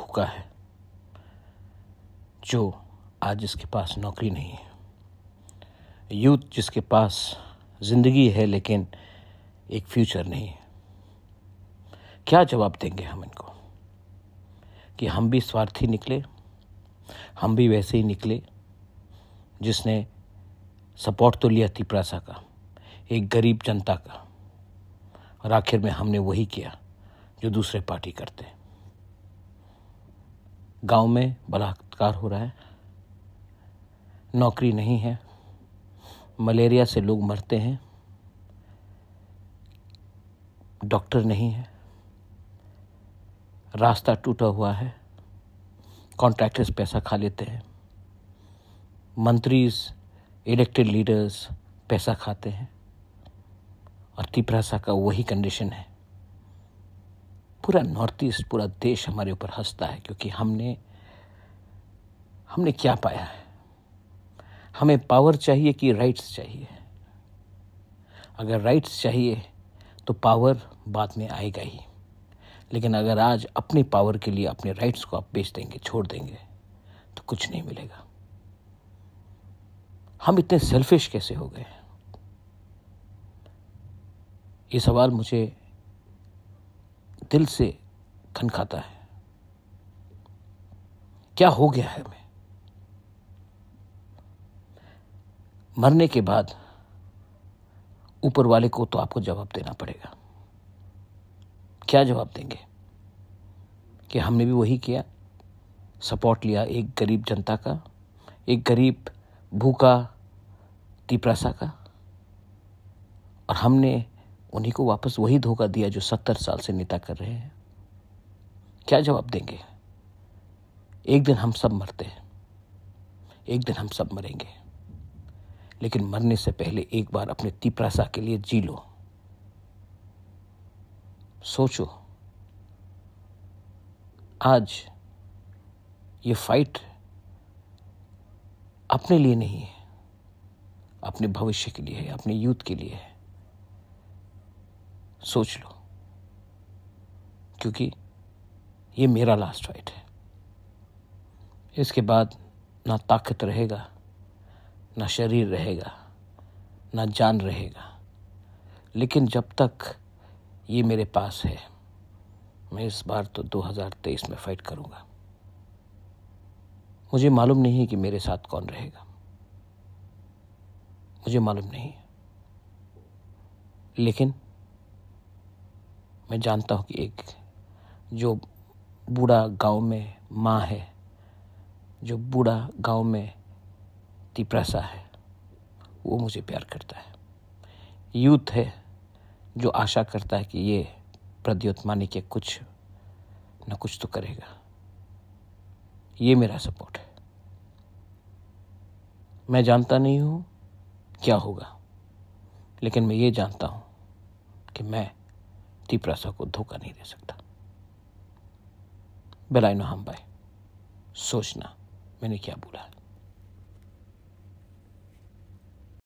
भूखा है जो आज जिसके पास नौकरी नहीं है यूथ जिसके पास ज़िंदगी है लेकिन एक फ्यूचर नहीं है क्या जवाब देंगे हम इनको कि हम भी स्वार्थी निकले हम भी वैसे ही निकले जिसने सपोर्ट तो लिया तिपरासा का एक गरीब जनता का और आखिर में हमने वही किया जो दूसरे पार्टी करते हैं गांव में बलात्कार हो रहा है नौकरी नहीं है मलेरिया से लोग मरते हैं डॉक्टर नहीं है रास्ता टूटा हुआ है कॉन्ट्रैक्टर्स पैसा खा लेते हैं मंत्रीज इलेक्टेड लीडर्स पैसा खाते हैं और तिपरासा का वही कंडीशन है पूरा नॉर्थ ईस्ट पूरा देश हमारे ऊपर हंसता है क्योंकि हमने हमने क्या पाया है हमें पावर चाहिए कि राइट्स चाहिए अगर राइट्स चाहिए तो पावर बाद में आएगा ही लेकिन अगर आज अपनी पावर के लिए अपने राइट्स को आप बेच देंगे छोड़ देंगे तो कुछ नहीं मिलेगा हम इतने सेल्फिश कैसे हो गए ये सवाल मुझे दिल से खनखाता है क्या हो गया है हमें मरने के बाद ऊपर वाले को तो आपको जवाब देना पड़ेगा क्या जवाब देंगे कि हमने भी वही किया सपोर्ट लिया एक गरीब जनता का एक गरीब भूखा तिपरासा का और हमने उन्हीं को वापस वही धोखा दिया जो सत्तर साल से नेता कर रहे हैं क्या जवाब देंगे एक दिन हम सब मरते हैं एक दिन हम सब मरेंगे लेकिन मरने से पहले एक बार अपने तिपरासा के लिए जी लो सोचो आज ये फाइट अपने लिए नहीं है अपने भविष्य के लिए है अपने यूथ के लिए है सोच लो क्योंकि ये मेरा लास्ट फाइट है इसके बाद ना ताकत रहेगा ना शरीर रहेगा ना जान रहेगा लेकिन जब तक ये मेरे पास है मैं इस बार तो 2023 में फाइट करूँगा मुझे मालूम नहीं कि मेरे साथ कौन रहेगा मुझे मालूम नहीं लेकिन मैं जानता हूँ कि एक जो बूढ़ा गांव में माँ है जो बूढ़ा गांव में तिपरासा है वो मुझे प्यार करता है यूथ है जो आशा करता है कि ये प्रद्योत माने के कुछ न कुछ तो करेगा ये मेरा सपोर्ट है मैं जानता नहीं हूँ क्या होगा लेकिन मैं ये जानता हूँ कि मैं प्रासा को धोखा नहीं दे सकता बेलाइनो हम भाई सोचना मैंने क्या बोला